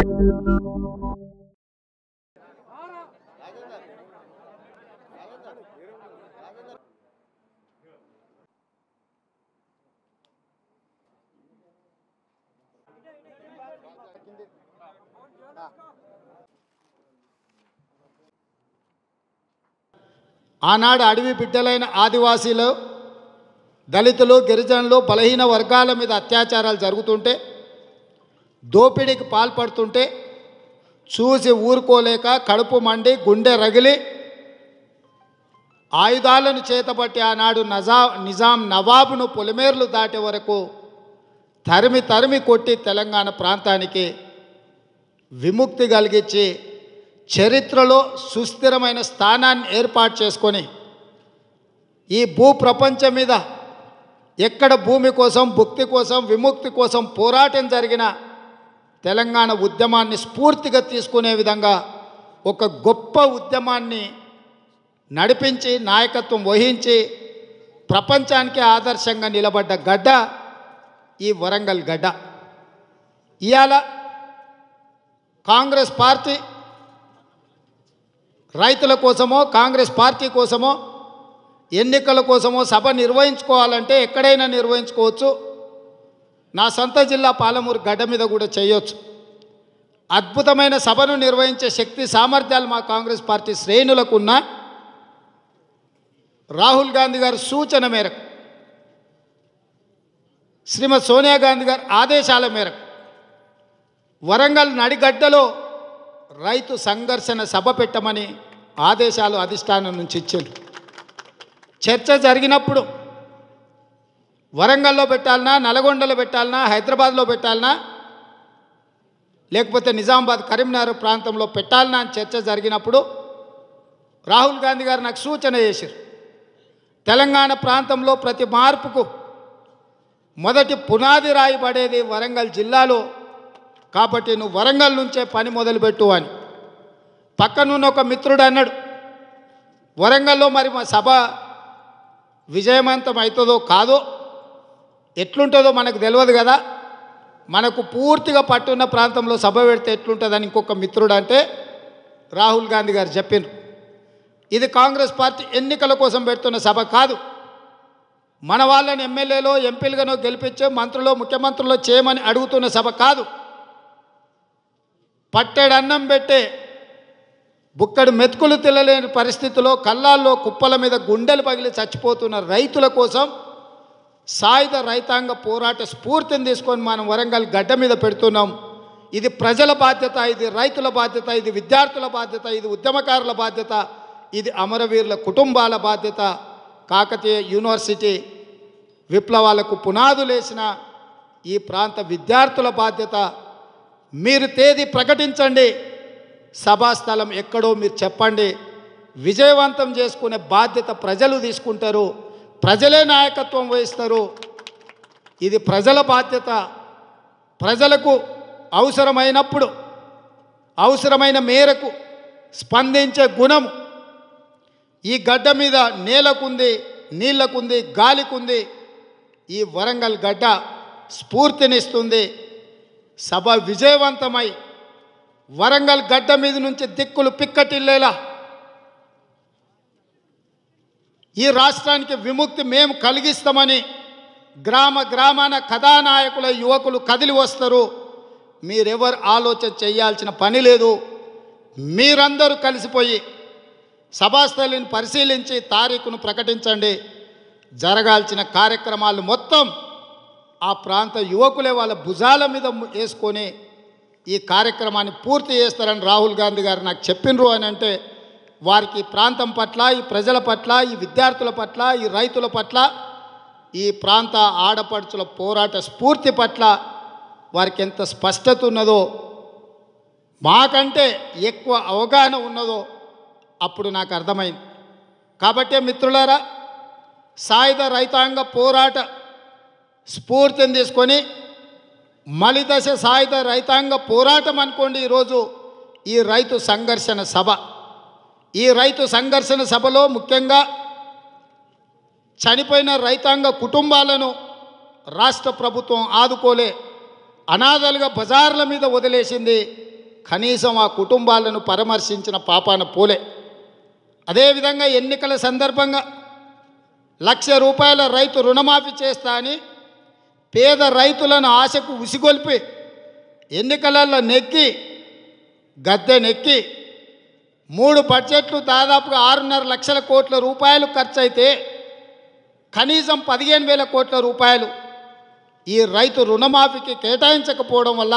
ఆనాడు అడవి బిడ్డలైన ఆదివాసీలు దళితులు గిరిజనులు బలహీన వర్గాల మీద అత్యాచారాలు జరుగుతుంటే దోపిడీకి పాల్పడుతుంటే చూసి ఊరుకోలేక కడుపు మండి గుండె రగిలి ఆయుధాలను చేతబట్టి ఆనాడు నజా నిజాం నవాబును పొలిమేర్లు దాటే వరకు తరిమి తరిమి కొట్టి తెలంగాణ ప్రాంతానికి విముక్తి కలిగించి చరిత్రలో సుస్థిరమైన స్థానాన్ని ఏర్పాటు చేసుకొని ఈ భూప్రపంచం మీద ఎక్కడ భూమి కోసం భుక్తి కోసం విముక్తి కోసం పోరాటం జరిగినా తెలంగాణ ఉద్యమాన్ని స్ఫూర్తిగా తీసుకునే విధంగా ఒక గొప్ప ఉద్యమాన్ని నడిపించి నాయకత్వం వహించి ప్రపంచానికి ఆదర్శంగా నిలబడ్డ గడ్డ ఈ వరంగల్ గడ్డ ఇవాళ కాంగ్రెస్ పార్టీ రైతుల కోసమో కాంగ్రెస్ పార్టీ కోసమో ఎన్నికల కోసమో సభ నిర్వహించుకోవాలంటే ఎక్కడైనా నిర్వహించుకోవచ్చు నా సొంత జిల్లా పాలమూరు గడ్డ మీద కూడా చేయొచ్చు అద్భుతమైన సభను నిర్వహించే శక్తి సామర్థ్యాలు మా కాంగ్రెస్ పార్టీ శ్రేణులకు ఉన్న రాహుల్ గాంధీ గారి సూచన మేరకు శ్రీమతి సోనియా గాంధీ గారి ఆదేశాల మేరకు వరంగల్ నడిగడ్డలో రైతు సంఘర్షణ సభ పెట్టమని ఆదేశాలు అధిష్టానం నుంచి ఇచ్చారు చర్చ జరిగినప్పుడు వరంగల్లో పెట్టాలన్నా నల్గొండలో పెట్టాలన్నా హైదరాబాద్లో పెట్టాలన్నా లేకపోతే నిజామాబాద్ కరీంనగర్ ప్రాంతంలో పెట్టాలన్నా అని చర్చ జరిగినప్పుడు రాహుల్ గాంధీ గారు నాకు సూచన చేశారు తెలంగాణ ప్రాంతంలో ప్రతి మార్పుకు మొదటి పునాది రాయబడేది వరంగల్ జిల్లాలో కాబట్టి నువ్వు వరంగల్ నుంచే పని మొదలుపెట్టు అని పక్కనున్న ఒక మిత్రుడు అన్నాడు వరంగల్లో మరి మా సభ విజయవంతం అవుతుందో కాదో ఎట్లుంటుందో మనకు తెలియదు కదా మనకు పూర్తిగా పట్టున్న ప్రాంతంలో సభ పెడితే ఎట్లుంటుందని ఇంకొక మిత్రుడు అంటే రాహుల్ గాంధీ గారు చెప్పారు ఇది కాంగ్రెస్ పార్టీ ఎన్నికల కోసం పెడుతున్న సభ కాదు మన వాళ్ళని ఎమ్మెల్యేలో ఎంపీలుగానో గెలిపించే మంత్రులు ముఖ్యమంత్రులు చేయమని అడుగుతున్న సభ కాదు పట్టెడన్నం పెట్టే బుక్కడు మెతుకులు తెల్లలేని పరిస్థితిలో కళ్ళాల్లో కుప్పల మీద గుండెలు పగిలి చచ్చిపోతున్న రైతుల కోసం సాయుధ రైతాంగ పోరాట స్ఫూర్తిని తీసుకొని మనం వరంగల్ గడ్డ మీద పెడుతున్నాం ఇది ప్రజల బాధ్యత ఇది రైతుల బాధ్యత ఇది విద్యార్థుల బాధ్యత ఇది ఉద్యమకారుల బాధ్యత ఇది అమరవీరుల కుటుంబాల బాధ్యత కాకతీయ యూనివర్సిటీ విప్లవాలకు పునాదులేసిన ఈ ప్రాంత విద్యార్థుల బాధ్యత మీరు తేదీ ప్రకటించండి సభాస్థలం ఎక్కడో మీరు చెప్పండి విజయవంతం చేసుకునే బాధ్యత ప్రజలు తీసుకుంటారు ప్రజలే నాయకత్వం వహిస్తారు ఇది ప్రజల బాధ్యత ప్రజలకు అవసరమైనప్పుడు అవసరమైన మేరకు స్పందించే గుణం ఈ గడ్డ మీద నేలకుంది నీళ్లకుంది గాలికుంది ఈ వరంగల్ గడ్డ స్ఫూర్తినిస్తుంది సభ విజయవంతమై వరంగల్ గడ్డ మీద నుంచి దిక్కులు పిక్కటిల్లేలా ఈ రాష్ట్రానికి విముక్తి మేము కలిగిస్తామని గ్రామ గ్రామాన కథానాయకుల యువకులు కదిలి వస్తారు మీరెవరు ఆలోచన చేయాల్సిన పని లేదు మీరందరూ కలిసిపోయి సభాస్థలిని పరిశీలించి తారీఖును ప్రకటించండి జరగాల్సిన కార్యక్రమాలు మొత్తం ఆ ప్రాంత యువకులే వాళ్ళ భుజాల మీద వేసుకొని ఈ కార్యక్రమాన్ని పూర్తి చేస్తారని రాహుల్ గాంధీ గారు నాకు చెప్పినరు అని అంటే వారికి ప్రాంతం పట్ల ఈ ప్రజల పట్ల ఈ విద్యార్థుల పట్ల ఈ రైతుల పట్ల ఈ ప్రాంత ఆడపడుచుల పోరాట స్ఫూర్తి పట్ల వారికి ఎంత స్పష్టత ఉన్నదో మాకంటే ఎక్కువ అవగాహన ఉన్నదో అప్పుడు నాకు అర్థమైంది కాబట్టే మిత్రులారా సాయుధ రైతాంగ పోరాట స్ఫూర్తిని తీసుకొని మలిదశ సాయుధ రైతాంగ పోరాటం అనుకోండి ఈరోజు ఈ రైతు సంఘర్షణ సభ ఈ రైతు సంఘర్షణ సభలో ముఖ్యంగా చనిపోయిన రైతాంగ కుటుంబాలను రాష్ట్ర ప్రభుత్వం ఆదుకోలే అనాథలుగా బజార్ల మీద వదిలేసింది కనీసం ఆ కుటుంబాలను పరామర్శించిన పాపాన పోలే అదేవిధంగా ఎన్నికల సందర్భంగా లక్ష రూపాయల రైతు రుణమాఫీ చేస్తా అని పేద రైతులను ఆశకు ఉసిగొల్పి ఎన్నికలలో నెక్కి గద్దె నెక్కి మూడు బడ్జెట్లు దాదాపుగా ఆరున్నర లక్షల కోట్ల రూపాయలు ఖర్చు అయితే కనీసం పదిహేను వేల కోట్ల రూపాయలు ఈ రైతు రుణమాఫీకి కేటాయించకపోవడం వల్ల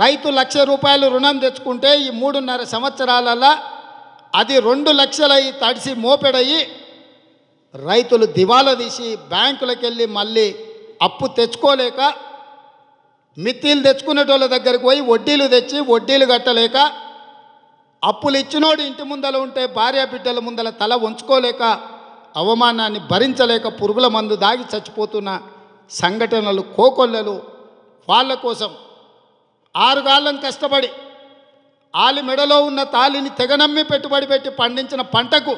రైతు లక్ష రూపాయలు రుణం తెచ్చుకుంటే ఈ మూడున్నర సంవత్సరాలలో అది రెండు లక్షలయ్యి తడిసి మోపెడయి రైతులు దివాలా తీసి బ్యాంకులకు వెళ్ళి మళ్ళీ అప్పు తెచ్చుకోలేక మిత్తిలు తెచ్చుకునేటోళ్ళ దగ్గరికి పోయి వడ్డీలు తెచ్చి వడ్డీలు కట్టలేక అప్పులు ఇచ్చినోడు ఇంటి ముందల ఉంటే భార్య బిడ్డల ముందల తల ఉంచుకోలేక అవమానాన్ని భరించలేక పురుగుల మందు దాగి చచ్చిపోతున్న సంఘటనలు కోకొల్లలు వాళ్ళ కోసం ఆరుగాళ్ళం కష్టపడి ఆలి మెడలో ఉన్న తాలిని తెగనమ్మి పెట్టుబడి పెట్టి పండించిన పంటకు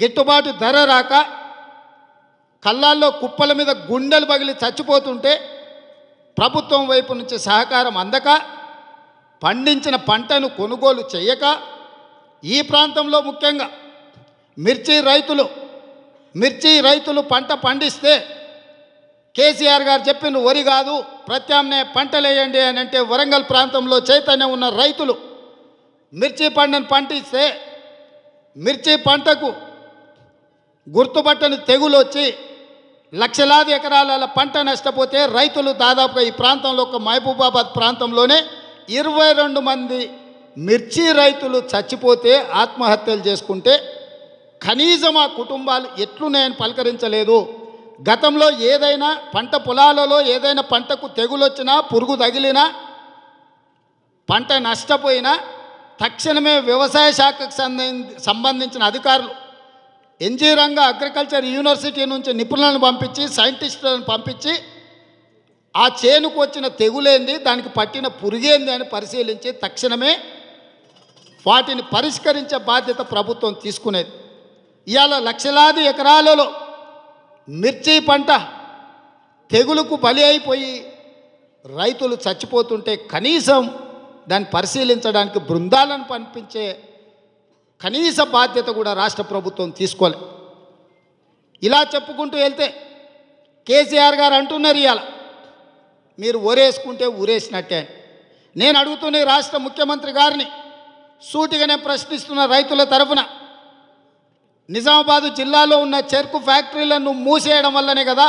గిట్టుబాటు ధర రాక కళ్ళాల్లో కుప్పల మీద గుండెలు పగిలి చచ్చిపోతుంటే ప్రభుత్వం వైపు నుంచి సహకారం అందక పండించిన పంటను కొనుగోలు చేయక ఈ ప్రాంతంలో ముఖ్యంగా మిర్చి రైతులు మిర్చి రైతులు పంట పండిస్తే కేసీఆర్ గారు చెప్పిన వరి కాదు ప్రత్యామ్నాయ పంటలేయండి అని అంటే వరంగల్ ప్రాంతంలో చైతన్యం ఉన్న రైతులు మిర్చి పంటను పండిస్తే మిర్చి పంటకు గుర్తుపట్టని తెగులు వచ్చి లక్షలాది ఎకరాల పంట నష్టపోతే రైతులు దాదాపుగా ఈ ప్రాంతంలో ఒక మహబూబాబాద్ ప్రాంతంలోనే ఇరవై రెండు మంది మిర్చి రైతులు చచ్చిపోతే ఆత్మహత్యలు చేసుకుంటే కనీసం ఆ కుటుంబాలు ఎట్లు నేను పలకరించలేదు గతంలో ఏదైనా పంట పొలాలలో ఏదైనా పంటకు వచ్చినా పురుగు తగిలినా పంట నష్టపోయినా తక్షణమే వ్యవసాయ శాఖకు సంబంధించిన అధికారులు ఎన్జీ రంగ అగ్రికల్చర్ యూనివర్సిటీ నుంచి నిపుణులను పంపించి సైంటిస్టులను పంపించి ఆ చేనుకు వచ్చిన తెగులేంది దానికి పట్టిన పురుగేంది అని పరిశీలించి తక్షణమే వాటిని పరిష్కరించే బాధ్యత ప్రభుత్వం తీసుకునేది ఇవాళ లక్షలాది ఎకరాలలో మిర్చి పంట తెగులుకు బలి అయిపోయి రైతులు చచ్చిపోతుంటే కనీసం దాన్ని పరిశీలించడానికి బృందాలను పంపించే కనీస బాధ్యత కూడా రాష్ట్ర ప్రభుత్వం తీసుకోలే ఇలా చెప్పుకుంటూ వెళ్తే కేసీఆర్ గారు అంటున్నారు ఇవాళ మీరు ఊరేసుకుంటే ఊరేసినట్టే నేను అడుగుతున్న రాష్ట్ర ముఖ్యమంత్రి గారిని సూటిగానే ప్రశ్నిస్తున్న రైతుల తరఫున నిజామాబాదు జిల్లాలో ఉన్న చెరుకు ఫ్యాక్టరీలను మూసేయడం వల్లనే కదా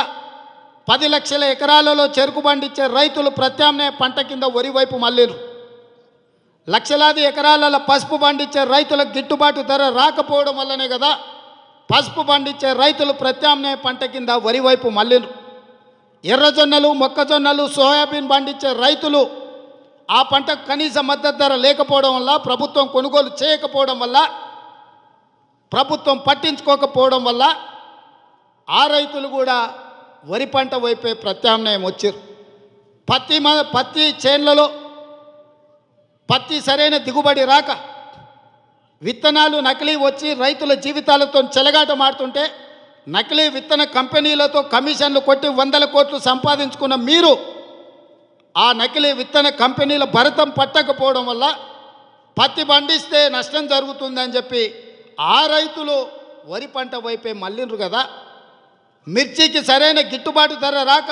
పది లక్షల ఎకరాలలో చెరుకు పండించే రైతులు ప్రత్యామ్నాయ పంట కింద ఒరివైపు వైపు మళ్ళీరు లక్షలాది ఎకరాలలో పసుపు పండించే రైతులకు గిట్టుబాటు ధర రాకపోవడం వల్లనే కదా పసుపు పండించే రైతులు ప్రత్యామ్నాయ పంట కింద ఒరివైపు వైపు మళ్ళీరు ఎర్రజొన్నలు మొక్కజొన్నలు సోయాబీన్ పండించే రైతులు ఆ పంటకు కనీస మద్దతు ధర లేకపోవడం వల్ల ప్రభుత్వం కొనుగోలు చేయకపోవడం వల్ల ప్రభుత్వం పట్టించుకోకపోవడం వల్ల ఆ రైతులు కూడా వరి పంట వైపే ప్రత్యామ్నాయం వచ్చారు పత్తి మ పత్తి చేన్లలో పత్తి సరైన దిగుబడి రాక విత్తనాలు నకిలీ వచ్చి రైతుల జీవితాలతో చెలగాటమాడుతుంటే నకిలీ విత్తన కంపెనీలతో కమిషన్లు కొట్టి వందల కోట్లు సంపాదించుకున్న మీరు ఆ నకిలీ విత్తన కంపెనీల భరతం పట్టకపోవడం వల్ల పత్తి పండిస్తే నష్టం జరుగుతుందని చెప్పి ఆ రైతులు వరి పంట వైపే మళ్ళినరు కదా మిర్చికి సరైన గిట్టుబాటు ధర రాక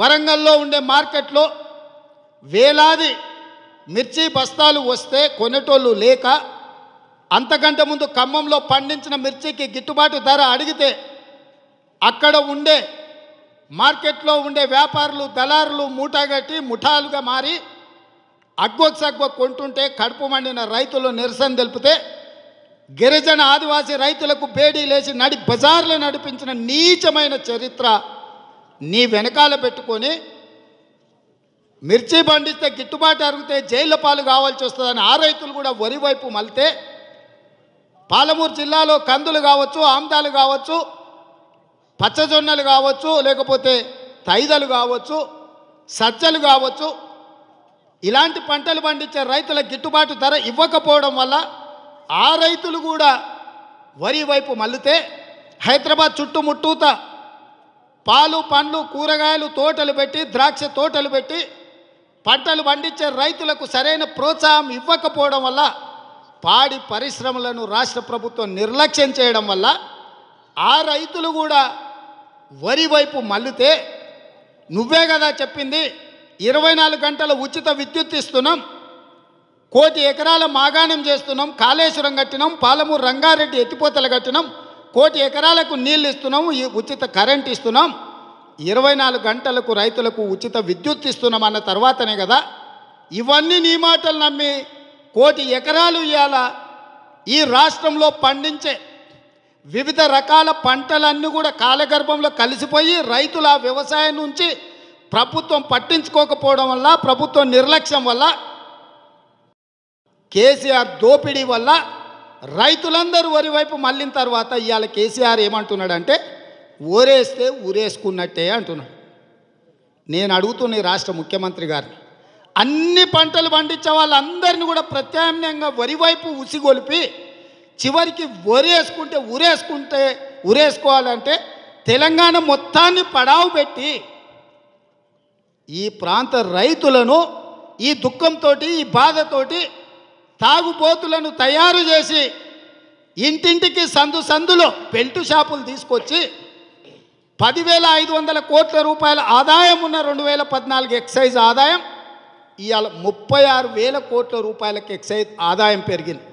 వరంగల్లో ఉండే మార్కెట్లో వేలాది మిర్చి బస్తాలు వస్తే కొనేటోళ్ళు లేక అంతకంటే ముందు ఖమ్మంలో పండించిన మిర్చికి గిట్టుబాటు ధర అడిగితే అక్కడ ఉండే మార్కెట్లో ఉండే వ్యాపారులు దళారులు మూటగట్టి ముఠాలుగా మారి అగ్గొక్సగ్గొ కొంటుంటే కడుపు మండిన రైతులు నిరసన తెలిపితే గిరిజన ఆదివాసీ రైతులకు బేడీ లేచి నడి బజార్లు నడిపించిన నీచమైన చరిత్ర నీ వెనకాల పెట్టుకొని మిర్చి పండిస్తే గిట్టుబాటు అరిగితే జైళ్ళ పాలు కావాల్సి వస్తుందని ఆ రైతులు కూడా వరివైపు మలితే పాలమూరు జిల్లాలో కందులు కావచ్చు ఆమ్దాలు కావచ్చు పచ్చజొన్నలు కావచ్చు లేకపోతే తైదలు కావచ్చు సజ్జలు కావచ్చు ఇలాంటి పంటలు పండించే రైతుల గిట్టుబాటు ధర ఇవ్వకపోవడం వల్ల ఆ రైతులు కూడా వరి వైపు మల్లితే హైదరాబాద్ చుట్టుముట్టూత పాలు పండ్లు కూరగాయలు తోటలు పెట్టి ద్రాక్ష తోటలు పెట్టి పంటలు పండించే రైతులకు సరైన ప్రోత్సాహం ఇవ్వకపోవడం వల్ల పాడి పరిశ్రమలను రాష్ట్ర ప్రభుత్వం నిర్లక్ష్యం చేయడం వల్ల ఆ రైతులు కూడా వరి వైపు మళ్ళితే నువ్వే కదా చెప్పింది ఇరవై నాలుగు గంటల ఉచిత విద్యుత్ ఇస్తున్నాం కోటి ఎకరాల మాగాణం చేస్తున్నాం కాళేశ్వరం కట్టినాం పాలమూరు రంగారెడ్డి ఎత్తిపోతలు కట్టినాం కోటి ఎకరాలకు నీళ్ళు ఇస్తున్నాం ఉచిత కరెంట్ ఇస్తున్నాం ఇరవై నాలుగు గంటలకు రైతులకు ఉచిత విద్యుత్ ఇస్తున్నాం అన్న తర్వాతనే కదా ఇవన్నీ నీ మాటలు నమ్మి కోటి ఎకరాలు ఇవాళ ఈ రాష్ట్రంలో పండించే వివిధ రకాల పంటలన్నీ కూడా కాలగర్భంలో కలిసిపోయి రైతుల వ్యవసాయం నుంచి ప్రభుత్వం పట్టించుకోకపోవడం వల్ల ప్రభుత్వం నిర్లక్ష్యం వల్ల కేసీఆర్ దోపిడీ వల్ల రైతులందరూ వరి వైపు మళ్ళిన తర్వాత ఇవాళ కేసీఆర్ ఏమంటున్నాడంటే ఊరేస్తే ఊరేసుకున్నట్టే అంటున్నాడు నేను అడుగుతున్న రాష్ట్ర ముఖ్యమంత్రి గారిని అన్ని పంటలు పండించే వాళ్ళందరినీ కూడా ప్రత్యామ్నాయంగా వరి వైపు ఉసిగొలిపి చివరికి వరేసుకుంటే ఉరేసుకుంటే ఉరేసుకోవాలంటే తెలంగాణ మొత్తాన్ని పడావు పెట్టి ఈ ప్రాంత రైతులను ఈ దుఃఖంతో ఈ బాధతోటి తాగుబోతులను తయారు చేసి ఇంటింటికి సందు సందులో పెంటు షాపులు తీసుకొచ్చి పదివేల ఐదు వందల కోట్ల రూపాయల ఆదాయం ఉన్న రెండు వేల పద్నాలుగు ఎక్సైజ్ ఆదాయం ఇవాళ ముప్పై ఆరు వేల కోట్ల రూపాయలకు ఎక్సైజ్ ఆదాయం పెరిగింది